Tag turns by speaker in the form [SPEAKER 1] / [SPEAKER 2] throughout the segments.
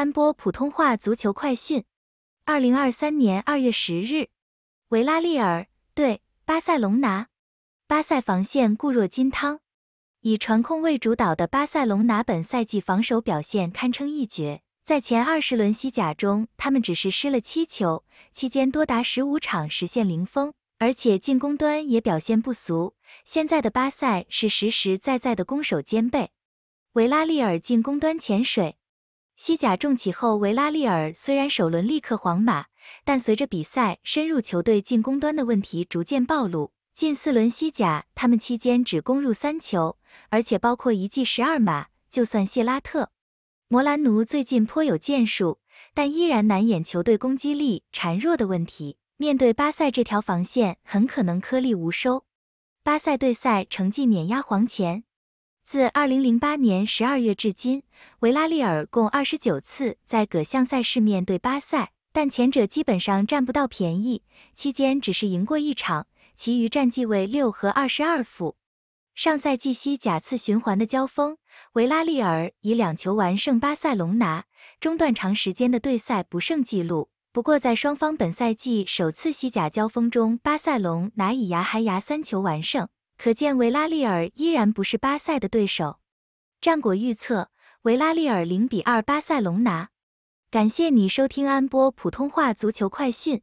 [SPEAKER 1] 三播普通话足球快讯，二零二三年二月十日，维拉利尔对巴塞隆拿，巴塞防线固若金汤，以传控为主导的巴塞隆拿本赛季防守表现堪称一绝，在前二十轮西甲中，他们只是失了七球，期间多达十五场实现零封，而且进攻端也表现不俗。现在的巴塞是实实在在的攻守兼备。维拉利尔进攻端潜水。西甲重启后，维拉利尔虽然首轮力克皇马，但随着比赛深入，球队进攻端的问题逐渐暴露。近四轮西甲，他们期间只攻入三球，而且包括一记十二码。就算谢拉特、摩兰奴最近颇有建树，但依然难掩球队攻击力孱弱的问题。面对巴塞这条防线，很可能颗粒无收。巴塞对赛成绩碾压黄前，自二零零八年十二月至今，维拉利尔共二十九次在各项赛事面对巴塞，但前者基本上占不到便宜，期间只是赢过一场，其余战绩为六和二十二负。上赛季西甲次循环的交锋，维拉利尔以两球完胜巴塞隆拿，中断长时间的对赛不胜记录。不过在双方本赛季首次西甲交锋中，巴塞隆拿以牙还牙三球完胜。可见维拉利尔依然不是巴塞的对手。战果预测：维拉利尔零比二巴塞隆拿。感谢你收听安波普通话足球快讯，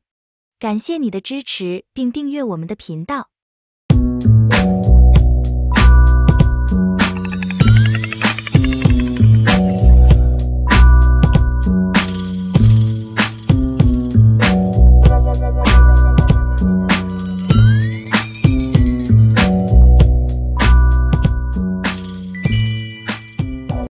[SPEAKER 1] 感谢你的支持并订阅我们的频道。